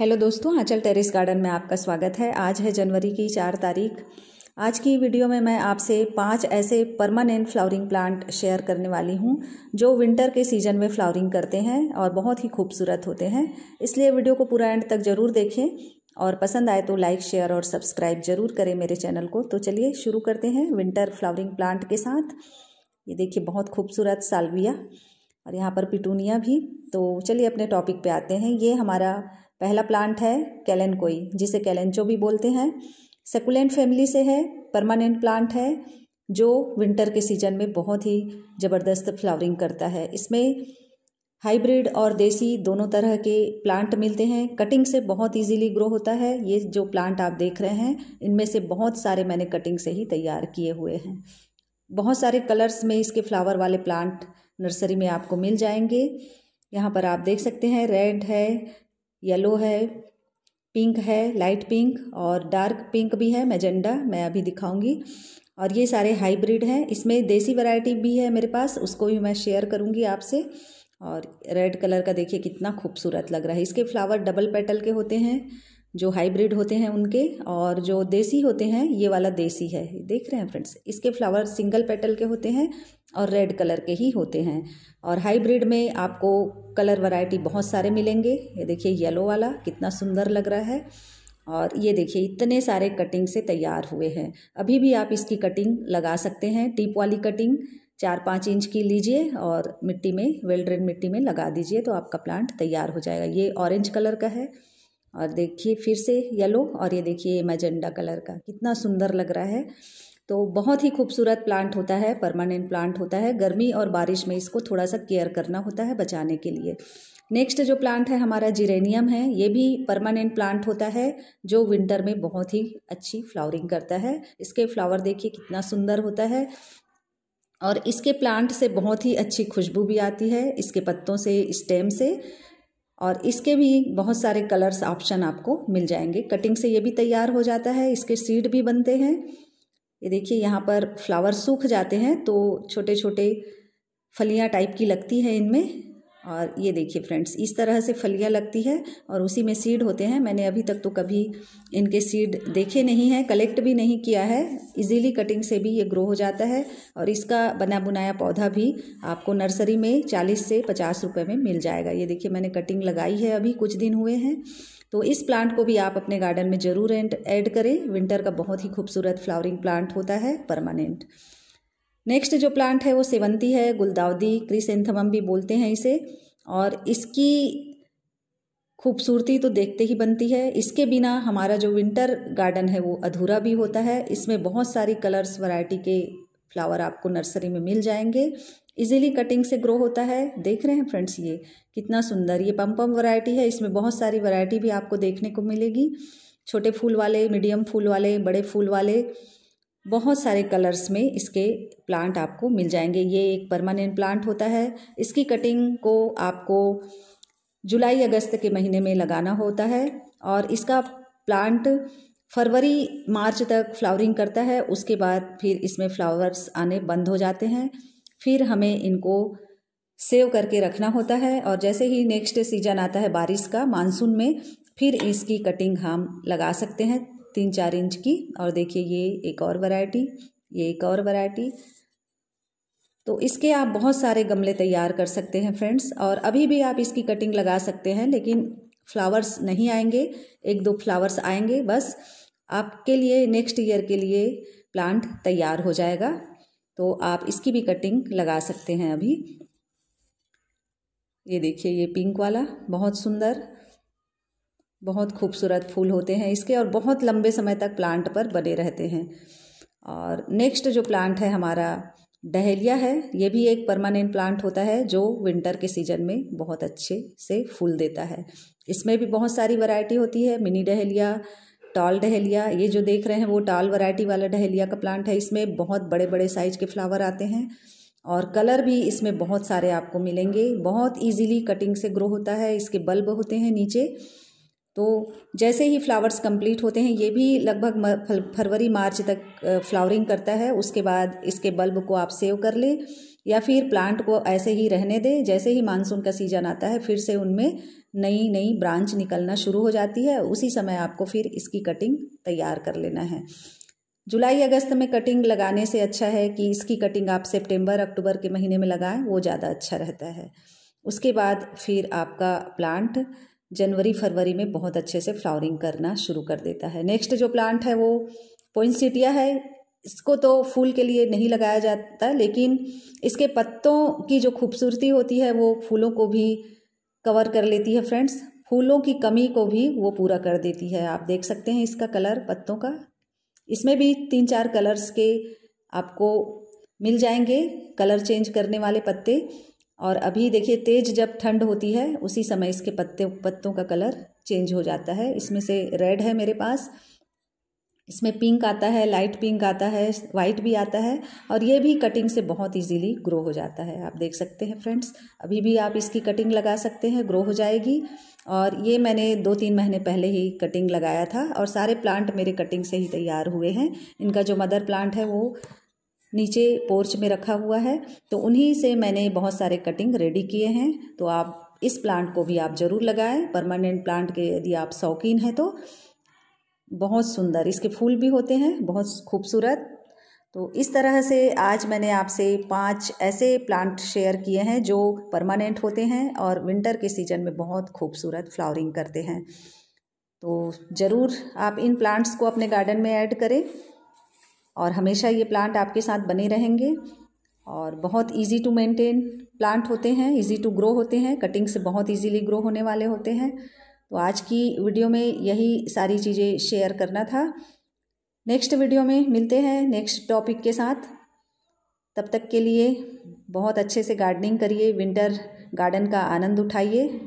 hello दोस्तों आंचल terrace garden में आपका स्वागत है आज है जनवरी की चार तारीख आज की वीडियो में मैं आपसे पांच ऐसे परमानेंट फ्लावरिंग प्लांट शेयर करने वाली हूं जो विंटर के सीजन में फ्लावरिंग करते हैं और बहुत ही खूबसूरत होते हैं इसलिए वीडियो को पूरा एंड तक ज़रूर देखें और पसंद आए तो लाइक शेयर और सब्सक्राइब जरूर करें मेरे चैनल को तो चलिए शुरू करते हैं विंटर फ्लावरिंग प्लांट के साथ ये देखिए बहुत खूबसूरत सालविया और यहाँ पर पिटूनिया भी तो चलिए अपने टॉपिक पे आते हैं ये हमारा पहला प्लांट है कैलेनकोई जिसे कैलेंचो भी बोलते हैं सेकुलेंट फैमिली से है परमानेंट प्लांट है जो विंटर के सीजन में बहुत ही ज़बरदस्त फ्लावरिंग करता है इसमें हाइब्रिड और देसी दोनों तरह के प्लांट मिलते हैं कटिंग से बहुत इजीली ग्रो होता है ये जो प्लांट आप देख रहे हैं इनमें से बहुत सारे मैंने कटिंग से ही तैयार किए हुए हैं बहुत सारे कलर्स में इसके फ्लावर वाले प्लांट नर्सरी में आपको मिल जाएंगे यहाँ पर आप देख सकते हैं रेड है येलो है पिंक है लाइट पिंक और डार्क पिंक भी है मैजेंडा मैं अभी दिखाऊंगी और ये सारे हाइब्रिड हैं इसमें देसी वैरायटी भी है मेरे पास उसको भी मैं शेयर करूंगी आपसे और रेड कलर का देखिए कितना खूबसूरत लग रहा है इसके फ्लावर डबल पेटल के होते हैं जो हाइब्रिड होते हैं उनके और जो देसी होते हैं ये वाला देसी है देख रहे हैं फ्रेंड्स इसके फ्लावर सिंगल पेटल के होते हैं और रेड कलर के ही होते हैं और हाइब्रिड में आपको कलर वैरायटी बहुत सारे मिलेंगे ये देखिए येलो वाला कितना सुंदर लग रहा है और ये देखिए इतने सारे कटिंग से तैयार हुए हैं अभी भी आप इसकी कटिंग लगा सकते हैं टीप वाली कटिंग चार पाँच इंच की लीजिए और मिट्टी में वेल ड्रेन मिट्टी में लगा दीजिए तो आपका प्लांट तैयार हो जाएगा ये ऑरेंज कलर का है और देखिए फिर से येलो और ये देखिए मैजेंडा कलर का कितना सुंदर लग रहा है तो बहुत ही खूबसूरत प्लांट होता है परमानेंट प्लांट होता है गर्मी और बारिश में इसको थोड़ा सा केयर करना होता है बचाने के लिए नेक्स्ट जो प्लांट है हमारा जिरेनियम है ये भी परमानेंट प्लांट होता है जो विंटर में बहुत ही अच्छी फ्लावरिंग करता है इसके फ्लावर देखिए कितना सुंदर होता है और इसके प्लांट से बहुत ही अच्छी खुशबू भी आती है इसके पत्तों से स्टेम से और इसके भी बहुत सारे कलर्स ऑप्शन आपको मिल जाएंगे कटिंग से ये भी तैयार हो जाता है इसके सीड भी बनते हैं ये देखिए यहाँ पर फ्लावर सूख जाते हैं तो छोटे छोटे फलियाँ टाइप की लगती है इनमें और ये देखिए फ्रेंड्स इस तरह से फलियाँ लगती है और उसी में सीड होते हैं मैंने अभी तक तो कभी इनके सीड देखे नहीं हैं कलेक्ट भी नहीं किया है इजीली कटिंग से भी ये ग्रो हो जाता है और इसका बना बुनाया पौधा भी आपको नर्सरी में चालीस से पचास रुपये में मिल जाएगा ये देखिए मैंने कटिंग लगाई है अभी कुछ दिन हुए हैं तो इस प्लांट को भी आप अपने गार्डन में ज़रूर ऐड करें विंटर का बहुत ही खूबसूरत फ्लावरिंग प्लांट होता है परमानेंट नेक्स्ट जो प्लांट है वो सेवंती है गुलदावदी क्रिसेंथमम भी बोलते हैं इसे और इसकी खूबसूरती तो देखते ही बनती है इसके बिना हमारा जो विंटर गार्डन है वो अधूरा भी होता है इसमें बहुत सारी कलर्स वैरायटी के फ्लावर आपको नर्सरी में मिल जाएंगे इजीली कटिंग से ग्रो होता है देख रहे हैं फ्रेंड्स ये कितना सुंदर ये पम्पम वैरायटी है इसमें बहुत सारी वैरायटी भी आपको देखने को मिलेगी छोटे फूल वाले मीडियम फूल वाले बड़े फूल वाले बहुत सारे कलर्स में इसके प्लांट आपको मिल जाएंगे ये एक परमानेंट प्लांट होता है इसकी कटिंग को आपको जुलाई अगस्त के महीने में लगाना होता है और इसका प्लांट फरवरी मार्च तक फ्लावरिंग करता है उसके बाद फिर इसमें फ्लावर्स आने बंद हो जाते हैं फिर हमें इनको सेव करके रखना होता है और जैसे ही नेक्स्ट सीजन आता है बारिश का मानसून में फिर इसकी कटिंग हम लगा सकते हैं तीन चार इंच की और देखिए ये एक और वैरायटी ये एक और वैरायटी तो इसके आप बहुत सारे गमले तैयार कर सकते हैं फ्रेंड्स और अभी भी आप इसकी कटिंग लगा सकते हैं लेकिन फ्लावर्स नहीं आएंगे एक दो फ्लावर्स आएंगे बस आपके लिए नेक्स्ट ईयर के लिए प्लांट तैयार हो जाएगा तो आप इसकी भी कटिंग लगा सकते हैं अभी ये देखिए ये पिंक वाला बहुत सुंदर बहुत खूबसूरत फूल होते हैं इसके और बहुत लंबे समय तक प्लांट पर बने रहते हैं और नेक्स्ट जो प्लांट है हमारा डहेलिया है ये भी एक परमानेंट प्लांट होता है जो विंटर के सीजन में बहुत अच्छे से फूल देता है इसमें भी बहुत सारी वैरायटी होती है मिनी डहेलिया टॉल डहेलिया ये जो देख रहे हैं वो टॉल वैरायटी वाला डहेलिया का प्लांट है इसमें बहुत बड़े बड़े साइज के फ्लावर आते हैं और कलर भी इसमें बहुत सारे आपको मिलेंगे बहुत इजीली कटिंग से ग्रो होता है इसके बल्ब होते हैं नीचे तो जैसे ही फ्लावर्स कंप्लीट होते हैं ये भी लगभग फरवरी मार्च तक फ्लावरिंग करता है उसके बाद इसके बल्ब को आप सेव कर लें या फिर प्लांट को ऐसे ही रहने दें जैसे ही मानसून का सीजन आता है फिर से उनमें नई नई ब्रांच निकलना शुरू हो जाती है उसी समय आपको फिर इसकी कटिंग तैयार कर लेना है जुलाई अगस्त में कटिंग लगाने से अच्छा है कि इसकी कटिंग आप सेप्टेम्बर अक्टूबर के महीने में लगाएं वो ज़्यादा अच्छा रहता है उसके बाद फिर आपका प्लांट जनवरी फरवरी में बहुत अच्छे से फ्लावरिंग करना शुरू कर देता है नेक्स्ट जो प्लांट है वो पोइंसिटिया है इसको तो फूल के लिए नहीं लगाया जाता लेकिन इसके पत्तों की जो खूबसूरती होती है वो फूलों को भी कवर कर लेती है फ्रेंड्स फूलों की कमी को भी वो पूरा कर देती है आप देख सकते हैं इसका कलर पत्तों का इसमें भी तीन चार कलर्स के आपको मिल जाएंगे कलर चेंज करने वाले पत्ते और अभी देखिए तेज जब ठंड होती है उसी समय इसके पत्ते पत्तों का कलर चेंज हो जाता है इसमें से रेड है मेरे पास इसमें पिंक आता है लाइट पिंक आता है वाइट भी आता है और ये भी कटिंग से बहुत इजीली ग्रो हो जाता है आप देख सकते हैं फ्रेंड्स अभी भी आप इसकी कटिंग लगा सकते हैं ग्रो हो जाएगी और ये मैंने दो तीन महीने पहले ही कटिंग लगाया था और सारे प्लांट मेरे कटिंग से ही तैयार हुए हैं इनका जो मदर प्लांट है वो नीचे पोर्च में रखा हुआ है तो उन्हीं से मैंने बहुत सारे कटिंग रेडी किए हैं तो आप इस प्लांट को भी आप ज़रूर लगाएं परमानेंट प्लांट के यदि आप शौकीन हैं तो बहुत सुंदर इसके फूल भी होते हैं बहुत खूबसूरत तो इस तरह से आज मैंने आपसे पांच ऐसे प्लांट शेयर किए हैं जो परमानेंट होते हैं और विंटर के सीजन में बहुत खूबसूरत फ्लावरिंग करते हैं तो ज़रूर आप इन प्लांट्स को अपने गार्डन में ऐड करें और हमेशा ये प्लांट आपके साथ बने रहेंगे और बहुत इजी टू मेंटेन प्लांट होते हैं इजी टू ग्रो होते हैं कटिंग से बहुत इजीली ग्रो होने वाले होते हैं तो आज की वीडियो में यही सारी चीज़ें शेयर करना था नेक्स्ट वीडियो में मिलते हैं नेक्स्ट टॉपिक के साथ तब तक के लिए बहुत अच्छे से गार्डनिंग करिए विंटर गार्डन का आनंद उठाइए